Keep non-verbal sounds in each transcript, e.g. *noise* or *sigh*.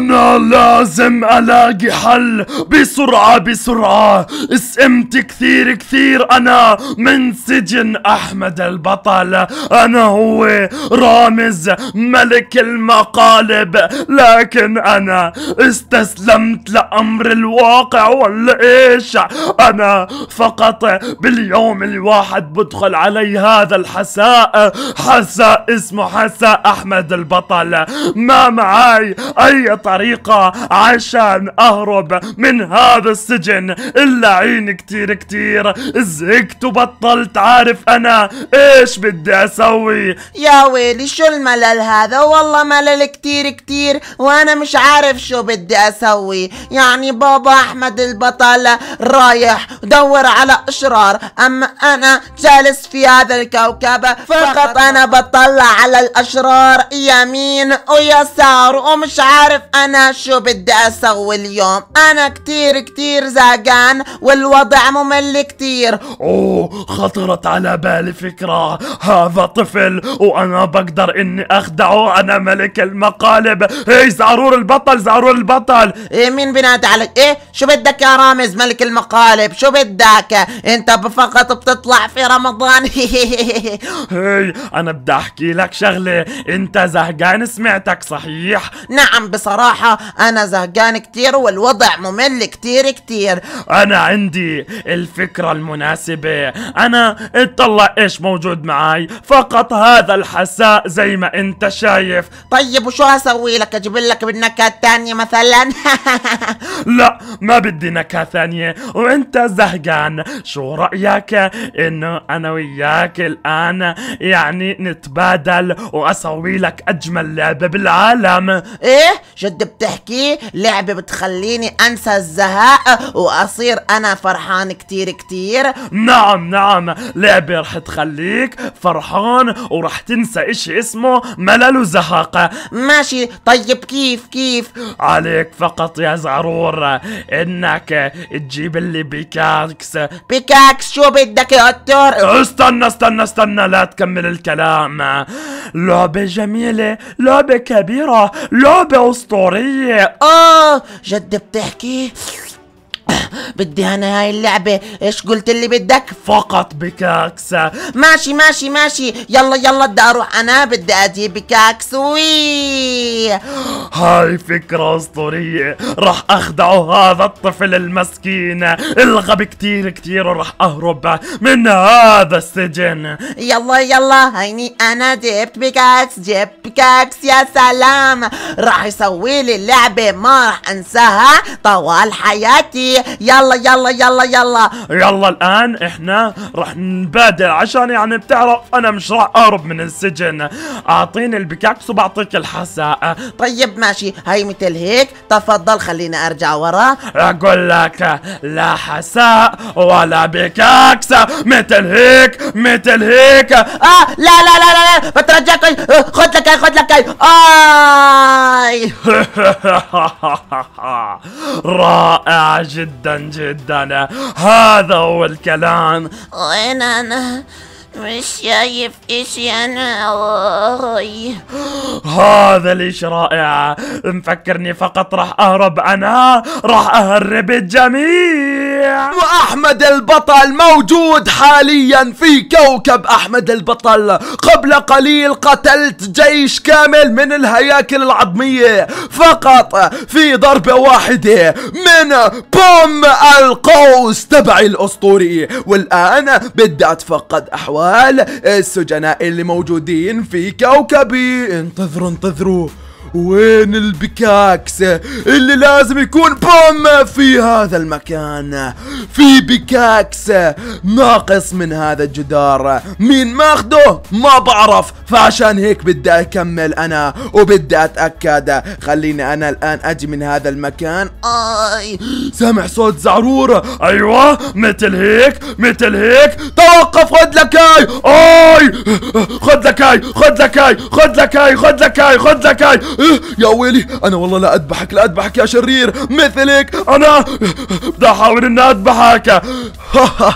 أنا لازم ألاقي حل بسرعة بسرعة اسئمت كثير كثير أنا من سجن أحمد البطل أنا هو رامز ملك المقالب لكن أنا استسلمت لأمر الواقع ولا إيش أنا فقط باليوم الواحد بدخل علي هذا الحساء حساء اسمه حساء أحمد البطل ما معاي أي طريقة عشان أهرب من هذا السجن إلا عين كتير كتير زهقت وبطلت عارف أنا إيش بدي أسوي يا ويلي شو الملل هذا والله ملل كتير كتير وأنا مش عارف شو بدي أسوي يعني بابا أحمد البطل رايح دور على أشرار أما أنا جالس في هذا الكوكب فقط أنا بطلع على الأشرار يمين ويسار ومش عارف انا شو بدي اسوي اليوم انا كتير كتير زهقان والوضع ممل كتير اوه خطرت على بالي فكرة هذا طفل وانا بقدر اني اخدعه انا ملك المقالب هي إيه، زعرور البطل زعرور البطل إيه مين بنادي عليك ايه شو بدك يا رامز ملك المقالب شو بدك انت فقط بتطلع في رمضان *laughs* هي إيه، انا بدي احكي لك شغلة انت زهقان سمعتك صحيح نعم بصراحة بصراحة أنا زهقان كتير والوضع ممل كتير كتير أنا عندي الفكرة المناسبة أنا اطلع إيش موجود معي فقط هذا الحساء زي ما أنت شايف طيب وشو أسوي لك أجيب لك بالنكهة تانية مثلا *laughs* لا ما بدي نكهة ثانية وأنت زهقان شو رأيك إنه أنا وياك الآن يعني نتبادل وأسوي لك أجمل لعبة بالعالم إيه جد بتحكي لعبة بتخليني انسى الزهاء واصير انا فرحان كتير كتير نعم نعم لعبة رح تخليك فرحان ورح تنسى اشي اسمه ملل وزهق ماشي طيب كيف كيف عليك فقط يا زعرور انك تجيب اللي بيكاكس بيكاكس شو بدك يا دكتور استنى استنى استنى لا تكمل الكلام لعبة جميلة لعبة كبيرة لعبة اسطورية ضروري اه جد بتحكي بدي انا هاي اللعبة ايش قلت اللي بدك فقط بكاكس ماشي ماشي ماشي يلا يلا بدي اروح انا بدي اجيب بكاكس وي هاي فكرة اسطورية راح اخدع هذا الطفل المسكين الغبي كتير كتير وراح اهرب من هذا السجن يلا يلا هيني انا جبت بكاكس جبت بكاكس يا سلام راح يسوي لي اللعبة ما راح انساها طوال حياتي يلا يلا يلا يلا يلا الان احنا رح نبادر عشان يعني بتعرف انا مش راح اهرب من السجن اعطيني البكاكس وبعطيك الحساء طيب ماشي هاي مثل هيك تفضل خليني ارجع ورا اقول لك لا حساء ولا بكاكس مثل هيك مثل هيك اه لا لا لا لا, لا. بترجاك آه، خد لك هاي خد لك اي *laughs* رائع جدا جدا جدا هذا هو الكلام وين أنا مش شايف اشي انا وراي هذا ليش رائع مفكرني فقط راح اهرب انا راح اهرب الجميع واحمد البطل موجود حاليا في كوكب احمد البطل قبل قليل قتلت جيش كامل من الهياكل العظمية فقط في ضربة واحدة من بوم القوس تبعي الاسطوري والان بدي اتفقد احوال أموال السجناء اللي موجودين في كوكبي انتظروا انتظروا وين البكاكس اللي لازم يكون بوم في هذا المكان في بكاكس ناقص من هذا الجدار مين ماخده ما بعرف فعشان هيك بدي اكمل انا وبدي اتاكد خليني انا الان اجي من هذا المكان اي سامع صوت زعرورة ايوه مثل هيك مثل هيك توقف خد لك هاي اي خد لك اي خد لك اي خد لك اي خد لك اي خد لك هاي إيه، يا ويلي انا والله لا اذبحك لا اذبحك يا شرير مثلك انا إيه، بدي احاول اني اذبحك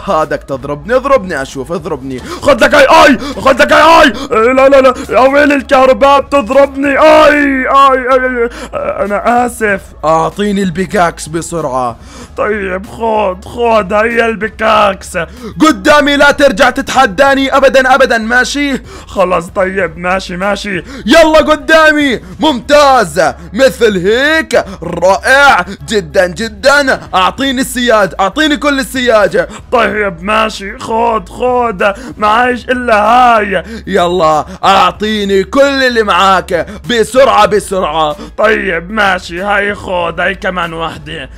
هادك تضربني اضربني اشوف اضربني خد لك اي اي خد لك اي اي إيه، لا لا لا يا ويل الكهرباء بتضربني اي اي, أي, انا اسف اعطيني البيكاكس بسرعه طيب خد خد هي البيكاكس قدامي لا ترجع تتحداني ابدا ابدا ماشي خلاص طيب ماشي ماشي يلا قدامي ممتاز مثل هيك رائع جدا جدا اعطيني السياج اعطيني كل السياجه طيب ماشي خود خود معيش الا هاي يلا اعطيني كل اللي معاك بسرعة بسرعة طيب ماشي هاي خود هاي كمان وحدة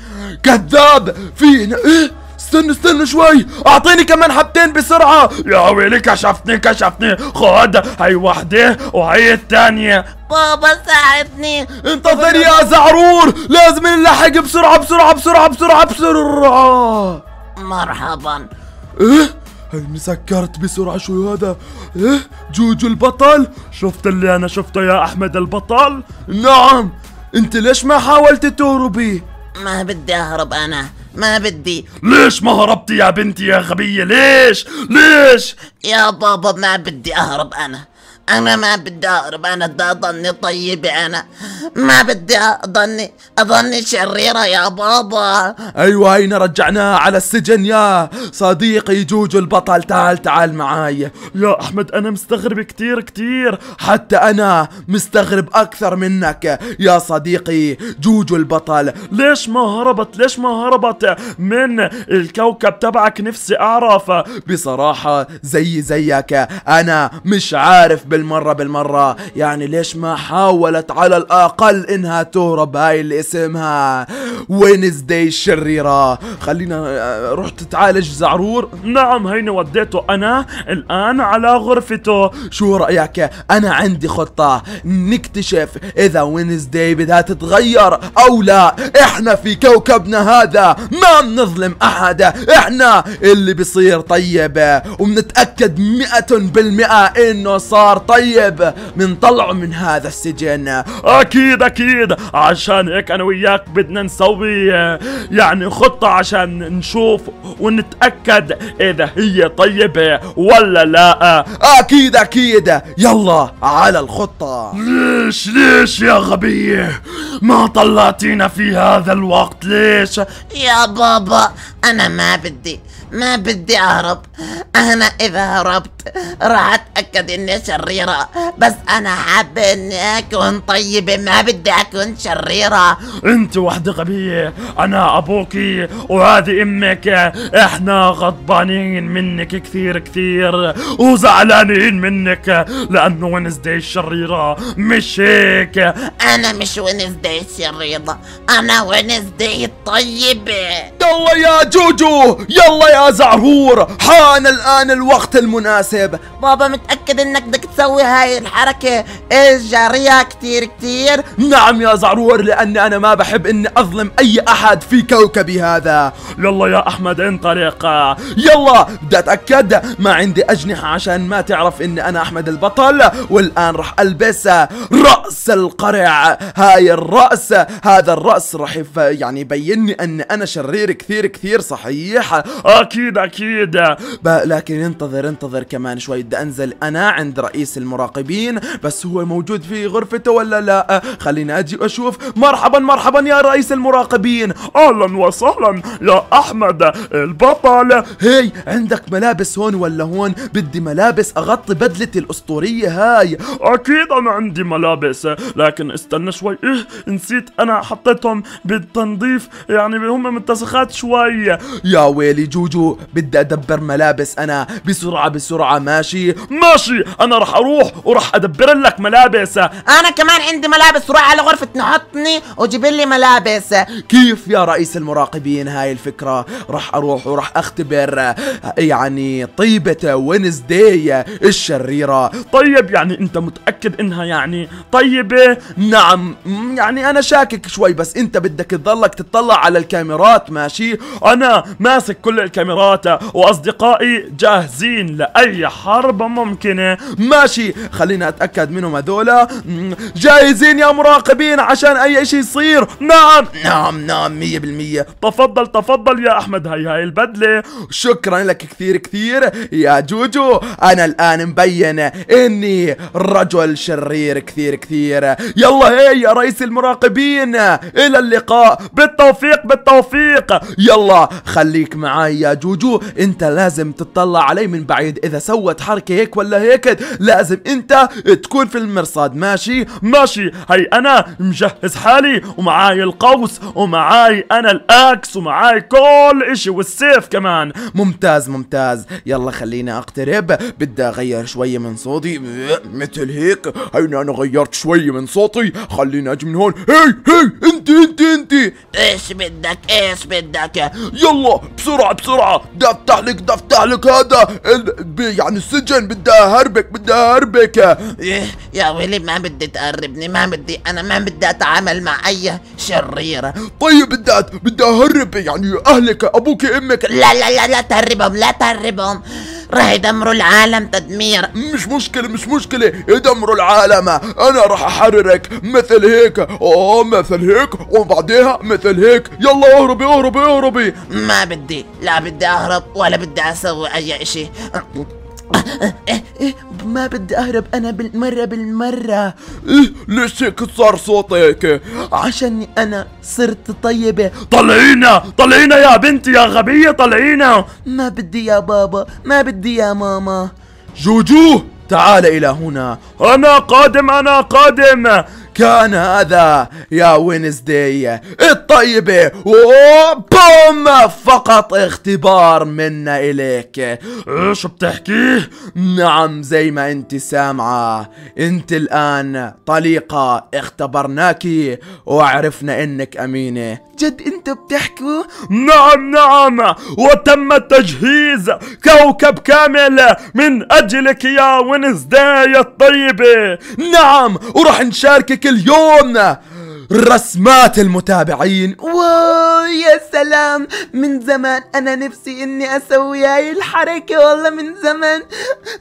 كذاب فينا ايه استنى استنى شوي اعطيني كمان حبتين بسرعة يا ويلي كشفتني كشفتني خود هاي وحدة وهي الثانية بابا ساعدني انتظر يا زعرور لازم نلحق بسرعة بسرعة بسرعة بسرعة بسرعة, بسرعة. مرحبا ايه هيني سكرت بسرعة شو هذا ايه جوجو البطل شفت اللي انا شفته يا احمد البطل نعم انت ليش ما حاولت تهربي ما بدي اهرب انا ما بدي ليش ما هربتي يا بنتي يا غبية ليش ليش يا بابا ما بدي اهرب انا انا ما بدي اهرب انا بدي اضلني طيبة انا ما بدي اضلني اضلني شريرة يا بابا ايوه هينا رجعناه على السجن يا صديقي جوجو البطل تعال تعال معاي يا احمد انا مستغرب كتير كتير حتى انا مستغرب اكثر منك يا صديقي جوجو البطل ليش ما هربت ليش ما هربت من الكوكب تبعك نفسي اعرف بصراحة زي زيك انا مش عارف بالمرة بالمرة يعني ليش ما حاولت على الأقل إنها تهرب هاي اللي اسمها وينزداي الشريرة خلينا آه، رحت تعالج زعرور نعم هيني وديته أنا الآن على غرفته شو رأيك أنا عندي خطة نكتشف إذا وينزداي بدها تتغير أو لا إحنا في كوكبنا هذا ما بنظلم أحد إحنا اللي بصير طيب وبنتأكد مئة بالمئة إنه صار طيب من طلعه من هذا السجن اكيد اكيد عشان هيك انا وياك بدنا نسوي يعني خطة عشان نشوف ونتأكد اذا هي طيبة ولا لا اكيد اكيد يلا على الخطة ليش ليش يا غبية ما طلعتينا في هذا الوقت ليش يا بابا انا ما بدي ما بدي اهرب انا اذا هربت راح اتاكد اني شريره بس انا حابه اني اكون طيبه ما بدي اكون شريره انت وحده غبيه انا ابوكي وهذه امك احنا غضبانين منك كثير كثير وزعلانين منك لانه وينزداي الشريره مش هيك انا مش وينزداي الشريره انا وينزداي الطيبه يلا يا جوجو يلا يا زعرور كان الآن الوقت المناسب بابا متأكد انك بدك تسوي هاي الحركة الجارية كتير كتير نعم يا زعرور لأني أنا ما بحب إني أظلم أي أحد في كوكبي هذا يلا يا أحمد انطلق يلا بدي أتأكد ما عندي أجنحة عشان ما تعرف إني أنا أحمد البطل والآن رح ألبس رأس القرع هاي الرأس هذا الرأس رح يعني يبيني أني أنا شرير كثير كثير صحيح أكيد أكيد لكن انتظر انتظر كمان شوي بدي انزل انا عند رئيس المراقبين بس هو موجود في غرفته ولا لا خليني اجي واشوف مرحبا مرحبا يا رئيس المراقبين اهلا وسهلا يا احمد البطل هي عندك ملابس هون ولا هون بدي ملابس اغطي بدلتي الاسطوريه هاي اكيد انا عندي ملابس لكن استنى شوي إيه نسيت انا حطيتهم بالتنظيف يعني هم متسخات شوي يا ويلي جوجو بدي ادبر ملابس ملابس انا بسرعة بسرعة ماشي ماشي انا راح اروح وراح ادبر لك ملابس انا كمان عندي ملابس روح على غرفة نحطني وجيب لي ملابس كيف يا رئيس المراقبين هاي الفكرة راح اروح وراح اختبر يعني طيبة وينزداي الشريرة طيب يعني انت متأكد انها يعني طيبة نعم يعني انا شاكك شوي بس انت بدك تضلك تطلع على الكاميرات ماشي انا ماسك كل الكاميرات واصدقائي برأيي جاهزين لأي حرب ممكنة ماشي خلينا أتأكد منهم هذولا جاهزين يا مراقبين عشان أي شيء يصير نعم نعم نعم مية بالمية تفضل تفضل يا أحمد هاي هاي البدلة شكرا لك كثير كثير يا جوجو أنا الآن مبين إني رجل شرير كثير كثير يلا هي يا رئيس المراقبين إلى اللقاء بالتوفيق بالتوفيق يلا خليك معي يا جوجو أنت لازم لازم تطلع علي من بعيد اذا سوت حركة هيك ولا هيك لازم انت تكون في المرصاد ماشي ماشي هي انا مجهز حالي ومعاي القوس ومعاي انا الاكس ومعاي كل اشي والسيف كمان ممتاز ممتاز يلا خليني اقترب بدي اغير شوية من صوتي مثل هيك هينا انا غيرت شوية من صوتي خليني اجي من هون هي هي انت انت انت ايش بدك ايش بدك يلا بسرعة بسرعة دفتح لك دفتح لك هذا يعني السجن بدي اهربك بدي اهربك إيه، يا ويلي ما بدي تقربني ما بدي انا ما بدي اتعامل مع اي شريره طيب بدي بدي اهرب يعني اهلك ابوك امك لا لا لا لا تهربهم لا تهربهم راح يدمروا العالم تدمير مش مشكلة مش مشكلة يدمروا العالم أنا راح أحررك مثل هيك آه مثل هيك وبعديها مثل هيك يلا اهربي اهربي اهربي ما بدي لا بدي أهرب ولا بدي أسوي أي إشي ما بدي اهرب انا بالمره بالمره إيه ليش هيك صار صوتك عشان انا صرت طيبه طلعينا طلعينا يا بنتي يا غبيه طلعينا ما بدي يا بابا ما بدي يا ماما جوجو تعال الى هنا انا قادم انا قادم كان هذا يا وينزداي الطيبة وبوم فقط اختبار منا اليك ايش بتحكي؟ نعم زي ما انت سامعة انت الان طليقة اختبرناكي وعرفنا انك امينة جد انت بتحكوا نعم نعم وتم تجهيز كوكب كامل من اجلك يا وينزداي الطيبة نعم وراح نشاركك Кальона! رسمات المتابعين واو يا سلام من زمان انا نفسي اني اسوي هاي الحركة والله من زمان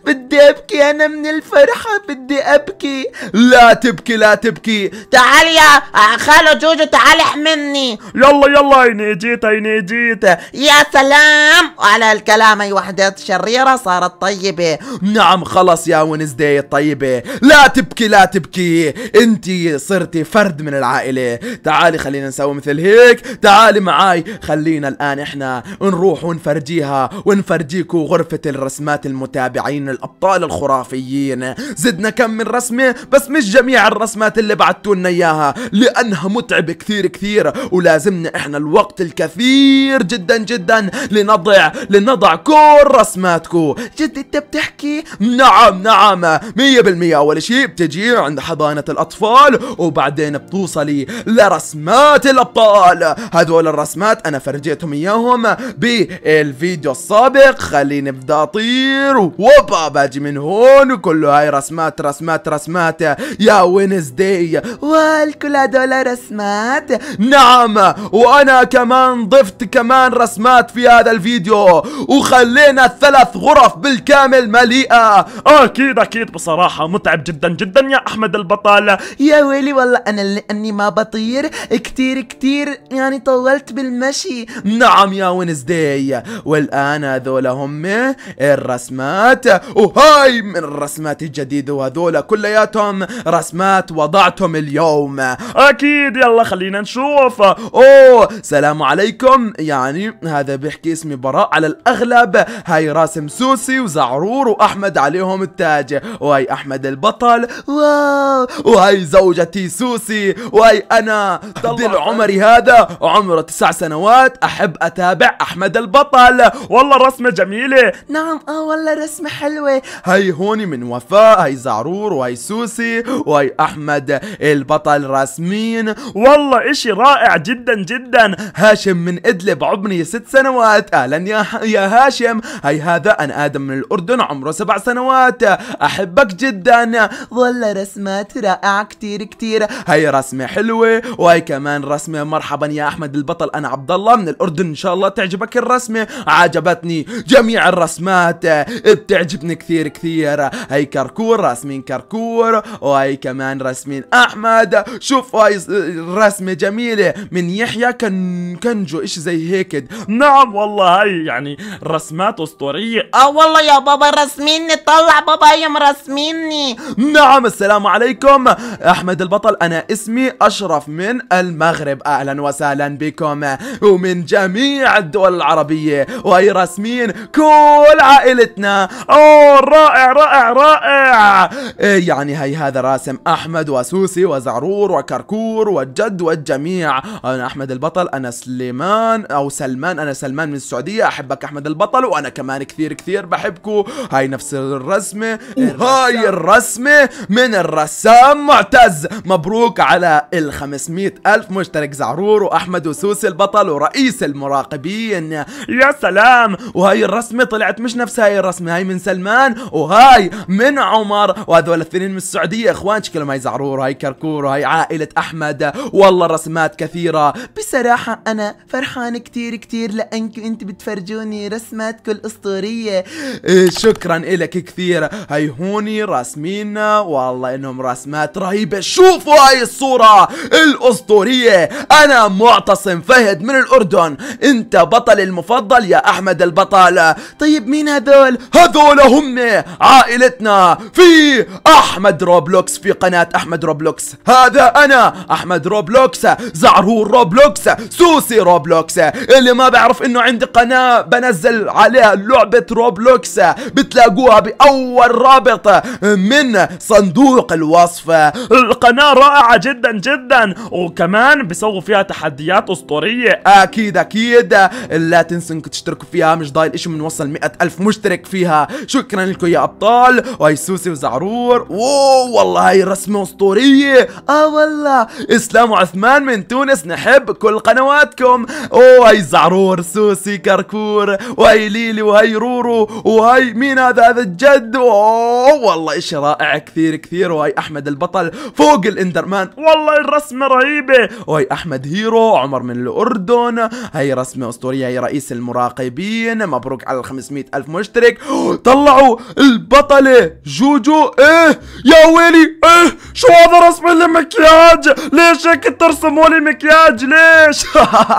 بدي ابكي انا من الفرحة بدي ابكي لا تبكي لا تبكي تعال يا خالو جوجو تعال احملني يلا يلا هيني اجيت هيني اجيت يا سلام على الكلام اي وحدة شريرة صارت طيبة نعم خلص يا ونزدي طيبة لا تبكي لا تبكي انتي صرتي فرد من العالم العائلة تعالي خلينا نسوي مثل هيك تعالي معاي خلينا الآن احنا نروح ونفرجيها ونفرجيكو غرفة الرسمات المتابعين الأبطال الخرافيين زدنا كم من رسمة بس مش جميع الرسمات اللي بعتونا إياها لأنها متعبة كثير كثير ولازمنا احنا الوقت الكثير جدا جدا لنضع لنضع كل رسماتكو جد انت بتحكي نعم نعم مية بالمية أول شيء بتجي عند حضانة الأطفال وبعدين بتوصل الأبطالي لرسمات الأبطال هذول الرسمات أنا فرجيتهم إياهم بالفيديو السابق خليني بدي اطير وبا باجي من هون كل هاي رسمات رسمات رسمات يا وينزداي والكل هذول رسمات نعم وانا كمان ضفت كمان رسمات في هذا الفيديو وخلينا الثلاث غرف بالكامل مليئة اكيد اكيد بصراحة متعب جدا جدا يا احمد البطل يا ويلي والله انا لاني ما بطير كتير كتير يعني طولت بالمشي نعم يا ونزداي والآن هذول هم الرسمات وهاي من الرسمات الجديدة وهذول كلياتهم رسمات وضعتهم اليوم أكيد يلا خلينا نشوف أوه سلام عليكم يعني هذا بيحكي اسمي براء على الأغلب هاي راسم سوسي وزعرور وأحمد عليهم التاج وهاي أحمد البطل واو وهاي زوجتي سوسي وهاي هواي أنا عمري هذا عمره تسع سنوات أحب أتابع أحمد البطل والله رسمه جميلة نعم آه والله رسمة حلوة هاي هوني من وفاء هاي زعرور وهي سوسي وهي أحمد البطل راسمين والله إشي رائع جدا جدا هاشم من إدلب عمري ست سنوات أهلا يا, ح... يا هاشم هاي هذا أنا آدم من الأردن عمره سبع سنوات أحبك جدا والله رسمات رائعة كتير كتير هاي رسمة حلوه وهي كمان رسمه مرحبا يا احمد البطل انا عبد الله من الاردن ان شاء الله تعجبك الرسمه عجبتني جميع الرسمات بتعجبني كثير كثير هي كركور راسمين كركور وهي كمان راسمين احمد شوف هاي الرسمه جميله من يحيى كن كنجو اشي زي هيك نعم والله هاي يعني رسمات اسطوريه اه والله يا بابا رسميني طلع بابا هي مرسميني نعم السلام عليكم احمد البطل انا اسمي أشرف من المغرب أهلا وسهلا بكم ومن جميع الدول العربية ويرسمين كل عائلتنا أوه رائع رائع رائع إيه، يعني هي هذا راسم أحمد وسوسي وزعرور وكركور والجد والجميع أنا أحمد البطل أنا سليمان أو سلمان أنا سلمان من السعودية أحبك أحمد البطل وأنا كمان كثير كثير بحبكم هاي نفس الرسمة وهاي الرسمة من الرسام معتز مبروك على ال 500 ألف مشترك زعرور وأحمد وسوسي البطل ورئيس المراقبين يا سلام وهاي الرسمة طلعت مش نفس هاي الرسمة هاي من سلمان وهاي من عمر وهذول الاثنين من السعودية اخوان شكلهم هاي زعرور وهاي كركور وهاي عائلة أحمد والله الرسمات كثيرة بصراحة أنا فرحان كتير كتير لأنكم انت بتفرجوني رسماتكم الأسطورية إيه، شكرا إلك كثير هاي هوني راسمين والله إنهم رسمات رهيبة شوفوا هاي الصورة الأسطورية أنا معتصم فهد من الأردن أنت بطل المفضل يا أحمد البطل طيب مين هذول؟ هذول هم عائلتنا في أحمد روبلوكس في قناة أحمد روبلوكس هذا أنا أحمد روبلوكس زعرور روبلوكس سوسي روبلوكس اللي ما بعرف أنه عندي قناة بنزل عليها لعبة روبلوكس بتلاقوها بأول رابط من صندوق الوصف القناة رائعة جدا جدا وكمان بيسووا فيها تحديات اسطوريه اكيد اكيد لا تنسوا انكم تشتركوا فيها مش ضايل اشي بنوصل 100 الف مشترك فيها شكرا لكم يا ابطال وهي سوسي وزعرور اوه والله هاي رسمه اسطوريه اه والله اسلام وعثمان من تونس نحب كل قنواتكم اوه هاي زعرور سوسي كركور وهي ليلي وهي رورو وهي مين هذا هذا الجد اوه والله اشي رائع كثير كثير وهي احمد البطل فوق الاندرمان والله هاي الرسمة رهيبة وهي أحمد هيرو عمر من الأردن هاي رسمة أسطورية هي رئيس المراقبين مبروك على ال ألف مشترك طلعوا البطلة جوجو إيه يا ويلي إيه شو هذا رسمة المكياج ليش هيك ترسموا لي مكياج ليش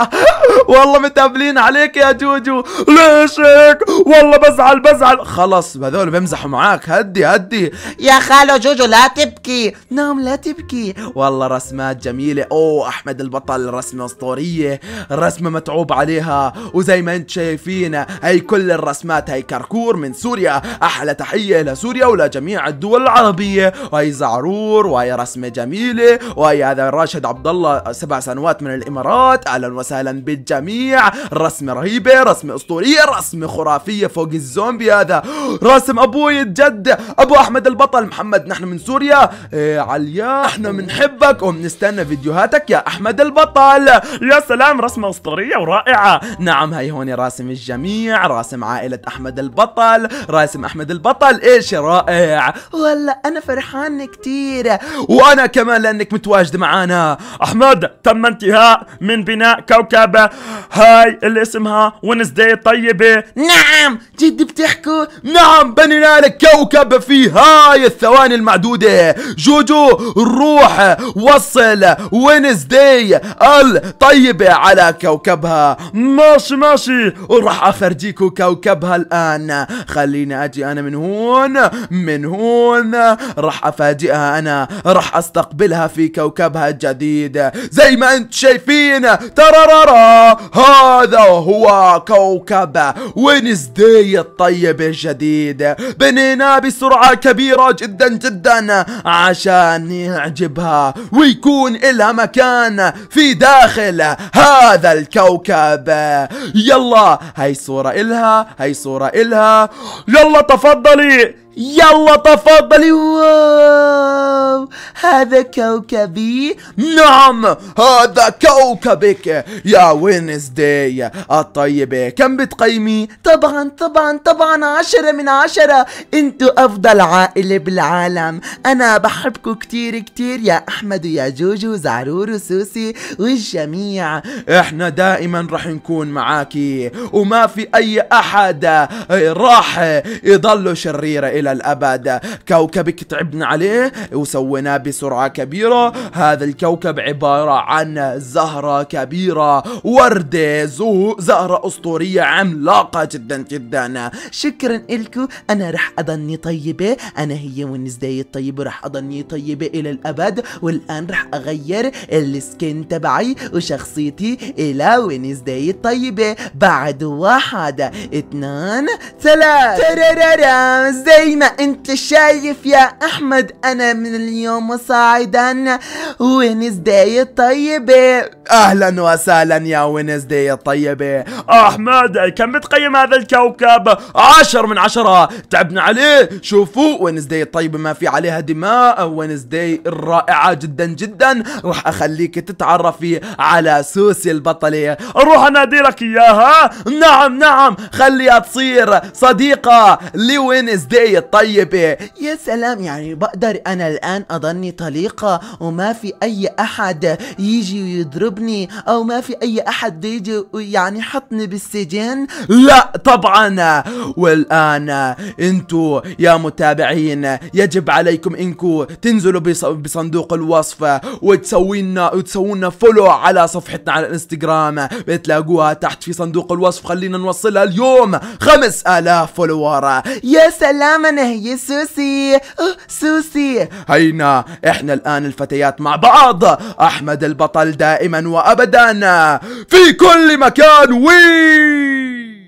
*laughs* والله متابلين عليك يا جوجو ليش هيك والله بزعل بزعل خلص هذول بمزحوا معاك هدي هدي يا خالو جوجو لا تبكي نعم لا تبكي والله رسمة رسمات جميلة اوه احمد البطل رسمة اسطورية رسمة متعوب عليها وزي ما انت شايفين هي كل الرسمات هي كركور من سوريا احلى تحية لسوريا ولجميع الدول العربية وهي زعرور وهي رسمة جميلة وهي هذا راشد عبد الله سبع سنوات من الامارات اهلا وسهلا بالجميع رسمة رهيبة رسمة اسطورية رسمة خرافية فوق الزومبي هذا راسم ابوي الجد ابو احمد البطل محمد نحن من سوريا إيه عليا احنا بنحبك نستنى فيديوهاتك يا احمد البطل يا سلام رسمة اسطورية ورائعة نعم هاي هون راسم الجميع راسم عائلة احمد البطل راسم احمد البطل ايش رائع والله انا فرحان كتير وانا كمان لانك متواجد معانا احمد تم انتهاء من بناء كوكب هاي اللي اسمها ونزداي طيبه نعم جد بتحكوا نعم بنينا لك كوكب في هاي الثواني المعدودة جوجو روح وصل نوصل وينزداي الطيبة على كوكبها ماشي ماشي وراح افرجيكو كوكبها الان خليني اجي انا من هون من هون راح افاجئها انا راح استقبلها في كوكبها الجديد زي ما انت شايفين ترارارا هذا هو كوكب وينزداي الطيبة الجديد بنيناه بسرعة كبيرة جدا جدا عشان يعجبها وي يكون إلها مكان في داخل هذا الكوكب يلا هاي صورة إلها هاي صورة إلها يلا تفضلي يلا تفضلي واو هذا كوكبي نعم هذا كوكبك يا وينزداي الطيبة كم بتقيمي طبعا طبعا طبعا عشرة من عشرة انتوا افضل عائلة بالعالم انا بحبكم كتير كتير يا احمد ويا جوجو وزعرور وسوسي والجميع احنا دائما رح نكون معاكي وما في اي احد راح يضلوا شريرة الى إلى الأبد كوكبك تعبنا عليه وسويناه بسرعة كبيرة هذا الكوكب عبارة عن زهرة كبيرة وردة زو زهرة أسطورية عملاقة جدا جدا شكرا لكم أنا رح أضلني طيبة أنا هي ونزداي الطيبة رح أضلني طيبة إلى الأبد والآن رح أغير السكين تبعي وشخصيتي إلى وينزداي الطيبة بعد واحد اثنان ثلاث ترارارام زي ما انت شايف يا احمد انا من اليوم صاعدا وينزداي الطيبة اهلا وسهلا يا وينزداي الطيبة احمد كم بتقيم هذا الكوكب عشر من عشرة تعبنا عليه شوفوا وينزداي الطيبة ما في عليها دماء وينزداي الرائعة جدا جدا راح اخليك تتعرفي على سوسي البطلة اروح انادي لك اياها نعم نعم خليها تصير صديقة لوينزداي طيبة يا سلام يعني بقدر انا الان اضلني طليقة وما في اي احد يجي ويضربني او ما في اي احد يجي يعني يحطني بالسجن لا طبعا والان انتو يا متابعين يجب عليكم انكم تنزلوا بصندوق الوصف وتسوينا وتسوونا فولو على صفحتنا على الانستغرام بتلاقوها تحت في صندوق الوصف خلينا نوصلها اليوم 5000 فولوور يا سلام أنا هي سوسي أوه سوسي هينا إحنا الآن الفتيات مع بعض أحمد البطل دائما وأبدا في كل مكان وي